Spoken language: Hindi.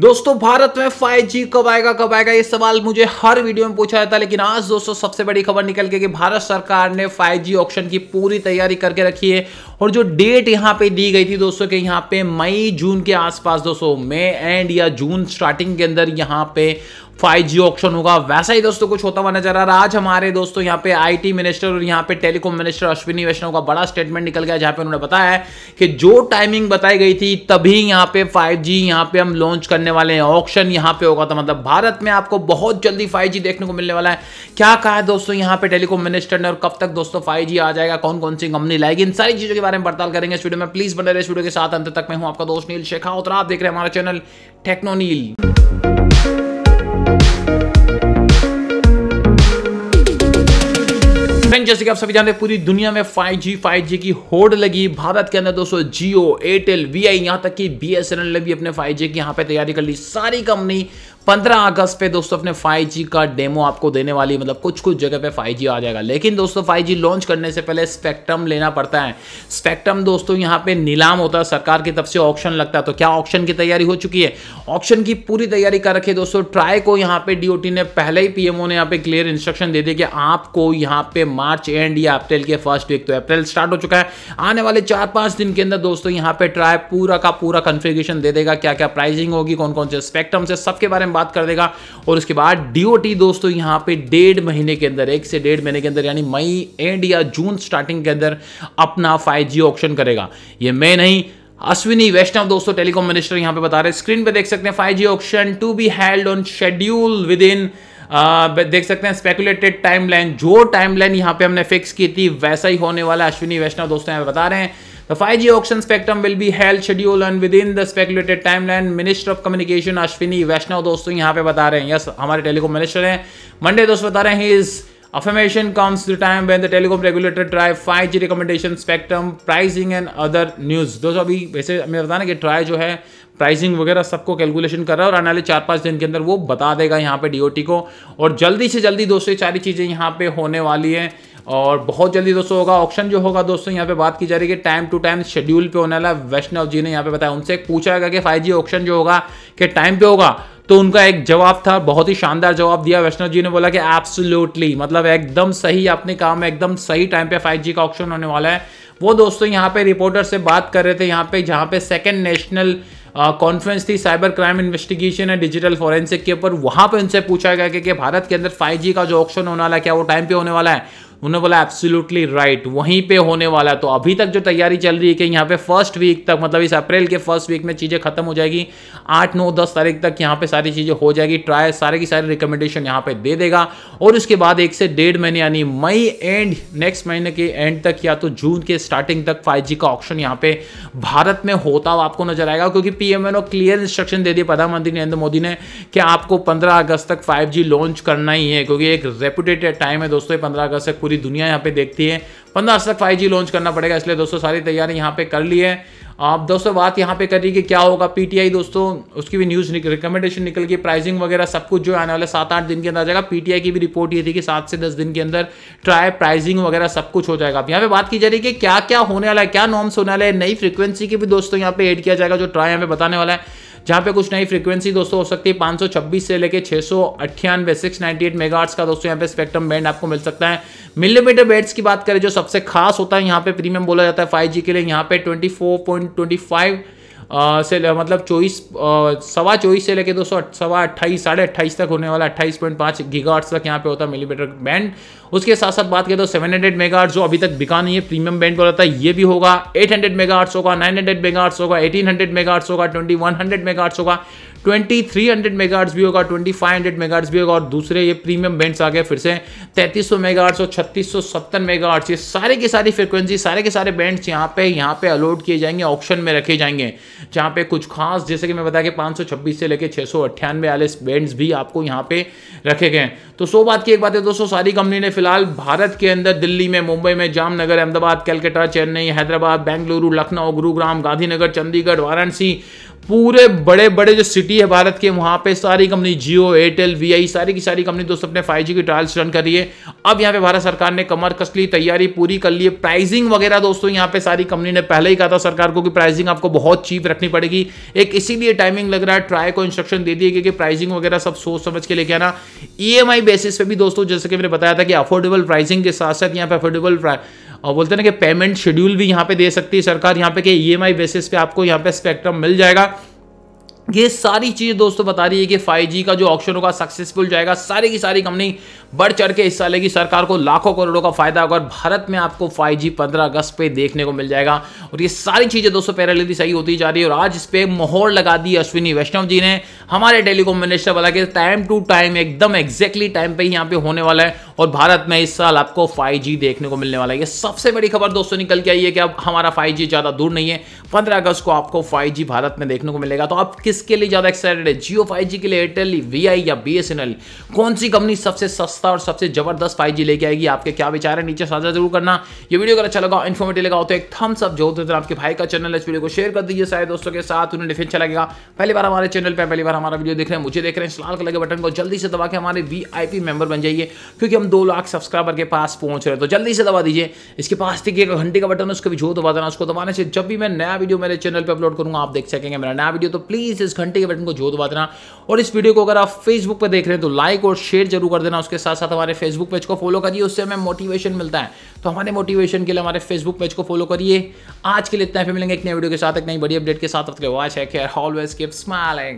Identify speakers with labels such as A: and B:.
A: दोस्तों भारत में 5G कब आएगा कब आएगा ये सवाल मुझे हर वीडियो में पूछा जाता है लेकिन आज दोस्तों सबसे बड़ी खबर निकल के कि भारत सरकार ने 5G ऑप्शन की पूरी तैयारी करके रखी है और जो डेट यहाँ पे दी गई थी दोस्तों के यहाँ पे मई जून के आसपास दोस्तों मई एंड या जून स्टार्टिंग के अंदर यहाँ पे 5G ऑप्शन होगा वैसा ही दोस्तों कुछ होता हुआ नजर आ रहा है आज हमारे दोस्तों यहाँ पे आईटी मिनिस्टर और यहाँ पे टेलीकॉम मिनिस्टर अश्विनी वैष्णव का बड़ा स्टेटमेंट निकल गया जहाँ पे उन्होंने बताया है कि जो टाइमिंग बताई गई थी तभी यहाँ पे 5G यहाँ पे हम लॉन्च करने वाले हैं ऑप्शन यहाँ पे होगा था मतलब भारत में आपको बहुत जल्दी फाइव देखने को मिलने वाला है क्या कहा है दोस्तों यहाँ पे टेलीकॉम मिनिस्टर ने और कब तक दोस्तों फाइव आ जाएगा कौन कौन सी कंपनी लाएगी इन सारी चीजों के बारे में पड़ताल करेंगे स्टूडियो में प्लीज बने रहे स्टूडियो के साथ अंत तक मैं हूं आपका दोस्त नील शेखा उतरा आप देख रहे हैं हमारा चैनल टेक्नोनील नील स्टूडेंट जैसे कि आप सभी जानते हैं पूरी दुनिया में 5G 5G की होड़ लगी भारत के अंदर दोस्तों जियो एयरटेल वी आई यहाँ तक कि बी एस एन एल ने भी अपने 5G की यहां पे तैयारी कर ली सारी कंपनी 15 अगस्त पे दोस्तों अपने 5G का डेमो आपको देने वाली मतलब कुछ कुछ जगह पे 5G आ जाएगा लेकिन दोस्तों 5G लॉन्च करने से पहले स्पेक्ट्रम लेना पड़ता है स्पेक्ट्रम दोस्तों यहाँ पे नीलाम होता है सरकार की तरफ से ऑक्शन लगता है तो क्या ऑक्शन की तैयारी हो चुकी है ऑक्शन की पूरी तैयारी कर रखी है दोस्तों ट्राई को यहाँ पे डी ने पहले ही पी ने यहाँ पे क्लियर इंस्ट्रक्शन दे दिया कि आपको यहाँ पे मार्च मार्च एंड या अप्रैल के फर्स्ट वीक तो अप्रैल स्टार्ट हो चुका है आने वाले चार पांच दिन के अंदर दोस्तों यहाँ पे ट्राई पूरा का पूरा कन्फिग्रेशन दे देगा क्या क्या प्राइसिंग होगी कौन कौन से स्पेक्ट्रम से सबके बारे में बात कर देगा और उसके बाद डीओटी दोस्तों यहाँ पे डेढ़ महीने के अंदर एक से डेढ़ महीने के अंदर यानी मई एंड या जून स्टार्टिंग के अंदर अपना फाइव ऑप्शन करेगा ये मैं नहीं अश्विनी वैष्णव दोस्तों टेलीकॉम मिनिस्टर यहां पे बता रहे हैं स्क्रीन पे देख सकते हैं 5G G option to be held on schedule within ah, देख सकते हैं स्पेकुलेटेड टाइमलाइन जो टाइमलाइन यहाँ पे हमने फिक्स की थी वैसा ही होने वाला अश्विनी वैष्णव दोस्तों यहाँ बता रहे हैं The 5G auction spectrum will be held, schedule and within the speculated timeline. Minister of Communication Ashwini Vaishnav दोस्तों यहाँ पे बता रहे हैं यस yes, हमारे टेलीकॉम मिनिस्टर हैं मंडे दोस्त बता रहे हैं is affirmation comes the time when the telecom regulator try 5G recommendation spectrum pricing and other news दोस्तों अभी वैसे मैं बताना कि ट्राई जो है प्राइसिंग वगैरह सबको कैलकुलेशन कर रहा है और आने वाले चार पाँच दिन के अंदर वो बता देगा यहाँ पे डी को और जल्दी से जल्दी दोस्तों ये सारी चीज़ें यहाँ पे होने वाली हैं और बहुत जल्दी दोस्तों होगा ऑप्शन जो होगा दोस्तों यहाँ पे बात की जा रही है कि टाइम टू टाइम शेड्यूल पे होने वाला वैष्णव जी ने यहाँ पे बताया उनसे पूछा गया कि फाइव जी ऑप्शन जो होगा कि टाइम पे होगा तो उनका एक जवाब था बहुत ही शानदार जवाब दिया वैष्णव जी ने बोला कि एप्सोल्यूटली मतलब एकदम सही अपने काम में एकदम सही टाइम पे फाइव का ऑप्शन होने वाला है वो दोस्तों यहाँ पे रिपोर्टर से बात कर रहे थे यहाँ पे जहाँ पे सेकेंड नेशनल कॉन्फ्रेंस थी साइबर क्राइम इन्वेस्टिगेशन है डिजिटल फॉरेंसिक के ऊपर वहाँ पर उनसे पूछा गया कि, कि भारत के अंदर फाइव का जो ऑप्शन होने वाला है क्या वो टाइम पे होने वाला है उन्होंने बोला एब्सोल्युटली राइट वहीं पे होने वाला है तो अभी तक जो तैयारी चल रही है कि यहाँ पे फर्स्ट वीक तक मतलब इस अप्रैल के फर्स्ट वीक में चीज़ें खत्म हो जाएगी आठ नौ दस तारीख तक यहाँ पे सारी चीज़ें हो जाएगी ट्राई सारे की सारी रिकमेंडेशन यहाँ पे दे देगा और उसके बाद एक से डेढ़ महीने यानी मई एंड नेक्स्ट महीने के एंड तक या तो जून के स्टार्टिंग तक फाइव का ऑप्शन यहाँ पे भारत में होता हुआ आपको नजर आएगा क्योंकि पीएमएन ने क्लियर इंस्ट्रक्शन दे दिए प्रधानमंत्री नरेंद्र मोदी ने कि आपको पंद्रह अगस्त तक फाइव लॉन्च करना ही है क्योंकि एक रेपुटेटेड टाइम है दोस्तों पंद्रह अगस्त तक पूरी दुनिया यहाँ पे देखती है पंद्रह अगस्त तक फाइव लॉन्च करना पड़ेगा इसलिए दोस्तों सारी तैयारी यहाँ पे कर ली है आप दोस्तों बात यहाँ पे कर रही है कि क्या होगा पीटीआई दोस्तों उसकी भी न्यूज़ निकल रिकमेंडेशन निकल गई प्राइसिंग वगैरह सब कुछ जो आने वाले सात आठ दिन के अंदर आ जाएगा पीटीआई की भी रिपोर्ट ये थी कि सात से दस दिन के अंदर ट्राई प्राइसिंग वगैरह सब कुछ हो जाएगा अब यहाँ पे बात की जा रही है कि क्या क्या होने वाला है क्या नॉर्म्स होने वाला है नई फ्रिक्वेंसी की भी दोस्तों यहाँ पे एड किया जाएगा जो ट्राई हमें बताने वाला है जहाँ पे कुछ नई फ्रीक्वेंसी दोस्तों हो सकती है 526 से लेके छः सौ अट्ठानवे सिक्स नाइन्टी एट मेगा का दोस्तों यहाँ पे स्पेक्ट्रम बैंड आपको मिल सकता है मिलीमीटर बेड्स की बात करें जो सबसे खास होता है यहाँ पे प्रीमियम बोला जाता है फाइव के लिए यहाँ पे ट्वेंटी से मतलब चौबीस सवा चौबीस से लेकर दो सौ सवा अट्ठाईस साढ़े अट्ठाईस तक होने वाला अट्ठाईस पॉइंट पाँच गीगाट्स तक यहाँ पे होता है मिलीमीटर बैंड उसके साथ साथ बात करें तो सेवन हंड्रेड मेगा जो अभी तक बिका नहीं है प्रीमियम बैंड बोला था ये भी होगा एट हंड्रेड मेगा होगा नाइन हंड्रेड मेगा होगा एटीन हंड्रेड मेगा होगा ट्वेंटी वन हंड्रेड मेगा होगा ट्वेंटी थ्री मेगा आर्ट्स भी होगा ट्वेंटी फाइव हंड्रेड मेगाहर्ट्ज भी होगा और दूसरे ये प्रीमियम बैंड्स आ गए फिर से सौ छत्तीस सौ और मेगा आर्ट्स ये सारे के सारी फ्रिक्वेंसी सारे के सारे बैंड्स यहाँ पे यहाँ पे अलोड किए जाएंगे ऑप्शन में रखे जाएंगे जहाँ पे कुछ खास जैसे कि मैं बताया कि पाँच से लेकर छः सौ बैंड्स भी आपको यहाँ पे रखे गए हैं तो सो बात की एक बात है दोस्तों सारी कंपनी ने फिलहाल भारत के अंदर दिल्ली में मुंबई में जामनगर अहमदाबाद कैलकटा चेन्नई हैदराबाद बेंगलुरु लखनऊ गुरुग्राम गांधीनगर चंडीगढ़ वाराणसी पूरे बड़े बड़े जो सिटी है भारत के वहाँ पे सारी कंपनी जियो एयरटेल वीआई सारी की सारी कंपनी दोस्तों अपने 5G की ट्रायल्स रन कर रही है अब यहाँ पे भारत सरकार ने कमर कस ली तैयारी पूरी कर ली है प्राइसिंग वगैरह दोस्तों यहाँ पे सारी कंपनी ने पहले ही कहा था सरकार को कि प्राइसिंग आपको बहुत चीप रख रखनी पड़ेगी एक इसीलिए टाइमिंग लग रहा है ट्राई को इंस्ट्रक्शन दे दिए क्योंकि प्राइसिंग वगैरह सब सोच समझ के लेके आना ई e बेसिस पे भी दोस्तों जैसे कि मैंने बताया था कि अफोर्डेबल प्राइसिंग के साथ साथ यहाँ पे अफोर्डेबल और बोलते हैं ना कि पेमेंट शेड्यूल भी यहाँ पे दे सकती है सरकार यहाँ पे कि ई e बेसिस पे आपको यहाँ पे स्पेक्ट्रम मिल जाएगा ये सारी चीज़ दोस्तों बता रही है कि फाइव का जो ऑप्शन होगा सक्सेसफुल जाएगा सारी की सारी कंपनी बढ़ चढ़ के हिस्सा लेगी सरकार को लाखों करोड़ों का फायदा होगा भारत में आपको 5G 15 अगस्त पे देखने को मिल जाएगा और ये सारी चीज़ें दोस्तों पैरेलली सही होती जा रही है और आज इस पर मोहर लगा दी अश्विनी वैष्णव जी ने हमारे टेलीकॉम मिनिस्टर बोला कि टाइम टू टाइम एकदम एग्जैक्टली टाइम पर ही यहाँ पे होने वाला है और भारत में इस साल आपको फाइव देखने को मिलने वाला है ये सबसे बड़ी खबर दोस्तों निकल के आई है कि अब हमारा फाइव ज़्यादा दूर नहीं है पंद्रह अगस्त को आपको फाइव भारत में देखने को मिलेगा तो आप किस किसके लिए ज़्यादा एक्साइटेड है जियो फाइव जी के लिए एयरटेल वी या बी कौन सी कंपनी सबसे सस्ता और सबसे जबरदस्त फाइव लेके आएगी आपके क्या विचार है नीचे साझा जरूर करना ये वीडियो अगर अच्छा लगा इन्फॉर्मेटिव लगा तो एक थम्स अप जो होते आपके भाई का चैनल इस वीडियो को शेयर कर दीजिए सारे दोस्तों के साथ उन्हें डिफेंस चला गया पहली बार हमारे चैनल पर पहली बार हमारा वीडियो देख रहे हैं मुझे देख रहे हैं लाल कलर के बटन को जल्दी से दबा के हमारे वी मेंबर बन जाइए क्योंकि हम दो लाख सब्सक्राइबर के पास पहुंच रहे हैं तो जल्दी से दबा दीजिए इसके पास देखिए एक घंटे का बटन उसको भी जो दबा देना उसको दबाने से जब भी मैं नया वीडियो मेरे चैनल पर अपलोड करूंगा आप देख सकेंगे मेरा नया वीडियो तो प्लीज़ इस घंटे के बटन को जो दबा देना और इस वीडियो को अगर आप फेसबुक पर देख रहे हैं तो लाइक और शेयर जरूर कर देना उसके साथ साथ हमारे फेसबुक पेज को फॉलो करिए उससे हमें मोटिवेशन मिलता है तो हमारे मोटिवेशन के लिए हमारे फेसबुक पेज को फॉलो करिए आज के लिए इतना फिर मिलेंगे एक नई वीडियो के साथ एक नई बड़ी अपडेट के साथ ऑलवेज स्माइलिंग